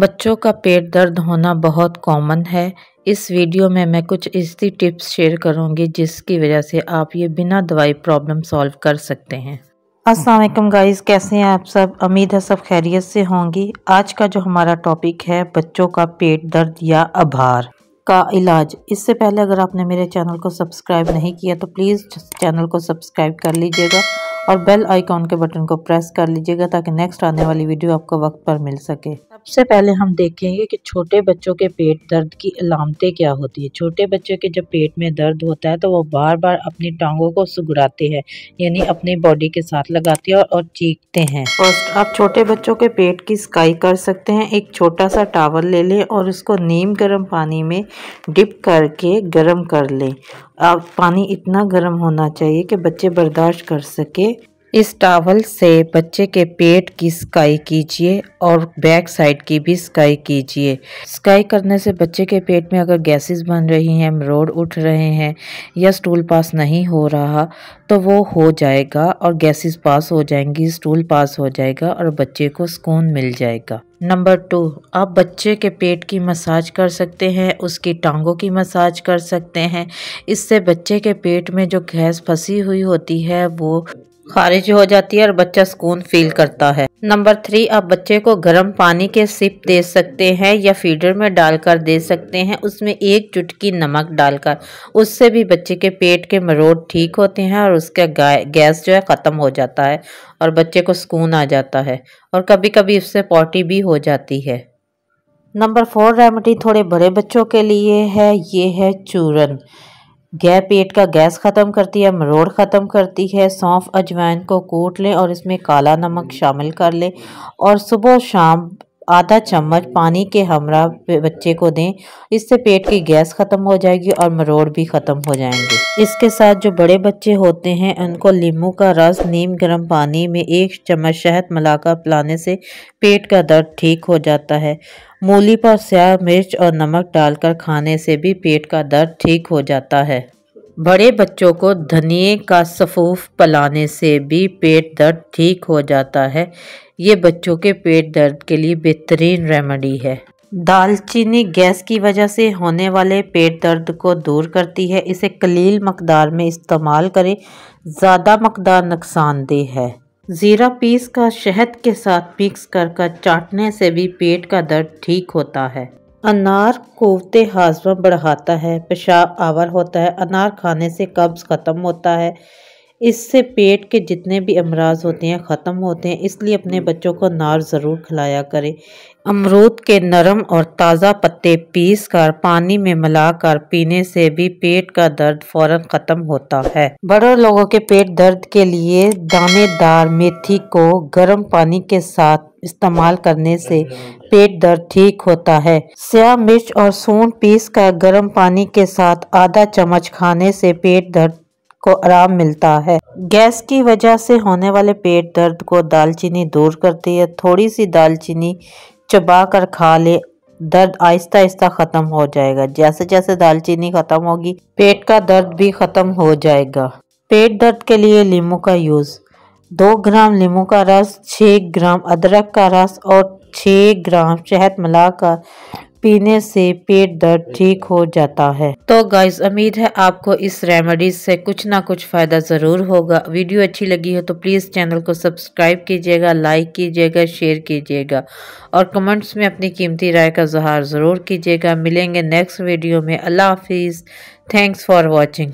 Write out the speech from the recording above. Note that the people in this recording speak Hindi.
बच्चों का पेट दर्द होना बहुत कॉमन है इस वीडियो में मैं कुछ ऐसी टिप्स शेयर करूंगी जिसकी वजह से आप ये बिना दवाई प्रॉब्लम सॉल्व कर सकते हैं अस्सलाम वालेकुम गाइस कैसे हैं आप सब उम्मीद है सब खैरियत से होंगी आज का जो हमारा टॉपिक है बच्चों का पेट दर्द या आभार का इलाज इससे पहले अगर आपने मेरे चैनल को सब्सक्राइब नहीं किया तो प्लीज़ चैनल को सब्सक्राइब कर लीजिएगा और बेल आइकॉन के बटन को प्रेस कर लीजिएगा ताकि नेक्स्ट आने वाली वीडियो आपको वक्त पर मिल सके सबसे पहले हम देखेंगे कि छोटे बच्चों के पेट दर्द की अलामतें क्या होती है छोटे बच्चों के जब पेट में दर्द होता है तो वो बार बार अपनी टांगों को सुगुराते हैं यानी अपनी बॉडी के साथ लगाते हैं और चीखते हैं फर्स्ट आप छोटे बच्चों के पेट की स्काई कर सकते हैं एक छोटा सा टावल ले लें और उसको नीम गर्म पानी में डिप करके गर्म कर लें अब पानी इतना गर्म होना चाहिए कि बच्चे बर्दाश्त कर सके इस टावल से बच्चे के पेट की सिकाई कीजिए और बैक साइड की भी सिकाई कीजिए सिकाई करने से बच्चे के पेट में अगर गैसेस बन रही हैं मरोड़ उठ रहे हैं या स्टूल पास नहीं हो रहा तो वो हो जाएगा और गैसेस पास हो जाएंगी स्टूल पास हो जाएगा और बच्चे को सुकून मिल जाएगा नंबर टू आप बच्चे के पेट की मसाज कर सकते हैं उसकी टांगों की मसाज कर सकते हैं इससे बच्चे के पेट में जो गैस फंसी हुई होती है वो खारिज हो जाती है और बच्चा सुकून फील करता है नंबर थ्री आप बच्चे को गर्म पानी के सिप दे सकते हैं या फीडर में डालकर दे सकते हैं उसमें एक चुटकी नमक डालकर उससे भी बच्चे के पेट के मरोड़ ठीक होते हैं और उसका गैस जो है ख़त्म हो जाता है और बच्चे को सुकून आ जाता है और कभी कभी उससे पॉटी भी हो जाती है नंबर फोर रेमेडी थोड़े बड़े बच्चों के लिए है ये है चूरन गै पेट का गैस ख़त्म करती है मरोड़ ख़त्म करती है सौंफ अजवाइन को कूट लें और इसमें काला नमक शामिल कर लें और सुबह शाम आधा चम्मच पानी के हमरा बच्चे को दें इससे पेट की गैस ख़त्म हो जाएगी और मरोड़ भी ख़त्म हो जाएंगे इसके साथ जो बड़े बच्चे होते हैं उनको नींबू का रस नीम गर्म पानी में एक चम्मच शहद मिलाकर पिलाने से पेट का दर्द ठीक हो जाता है मूली पर स्याह मिर्च और नमक डालकर खाने से भी पेट का दर्द ठीक हो जाता है बड़े बच्चों को धनिए का सफ़ूफ पलाने से भी पेट दर्द ठीक हो जाता है ये बच्चों के पेट दर्द के लिए बेहतरीन रेमेडी है दालचीनी गैस की वजह से होने वाले पेट दर्द को दूर करती है इसे कलील मकदार में इस्तेमाल करें ज़्यादा मकदार नुकसानदेह है ज़ीरा पीस का शहद के साथ मिक्स कर चाटने से भी पेट का दर्द ठीक होता है अनार कोवते हाजमा बढ़ाता है पेशाब आवर होता है अनार खाने से कब्ज़ ख़त्म होता है इससे पेट के जितने भी अमराज होते हैं ख़त्म होते हैं इसलिए अपने बच्चों को अनार ज़रूर खिलाया करें अमरूद के नरम और ताज़ा पत्ते पीस कर पानी में मिलाकर पीने से भी पेट का दर्द फौरन ख़त्म होता है बड़े लोगों के पेट दर्द के लिए दानेदार मेथी को गर्म पानी के साथ इस्तेमाल करने से पेट दर्द ठीक होता है स्या मिर्च और सून पीस कर गर्म पानी के साथ आधा चम्मच खाने से पेट दर्द को आराम मिलता है गैस की वजह से होने वाले पेट दर्द को दालचीनी दूर करती है थोड़ी सी दालचीनी चबा कर खा ले दर्द आहिस्ता आहिस्ता ख़त्म हो जाएगा जैसे जैसे दालचीनी ख़त्म होगी पेट का दर्द भी ख़त्म हो जाएगा पेट दर्द के लिए लीमू का यूज़ दो ग्राम नींबू का रस छः ग्राम अदरक का रस और छः ग्राम शहद मिलाकर पीने से पेट दर्द ठीक हो जाता है तो गाइज उम्मीद है आपको इस रेमेडीज से कुछ ना कुछ फ़ायदा ज़रूर होगा वीडियो अच्छी लगी हो तो प्लीज़ चैनल को सब्सक्राइब कीजिएगा लाइक कीजिएगा शेयर कीजिएगा और कमेंट्स में अपनी कीमती राय का ज़हार ज़रूर कीजिएगा मिलेंगे नेक्स्ट वीडियो में अल्लाह हाफिज़ थैंक्स फॉर वॉचिंग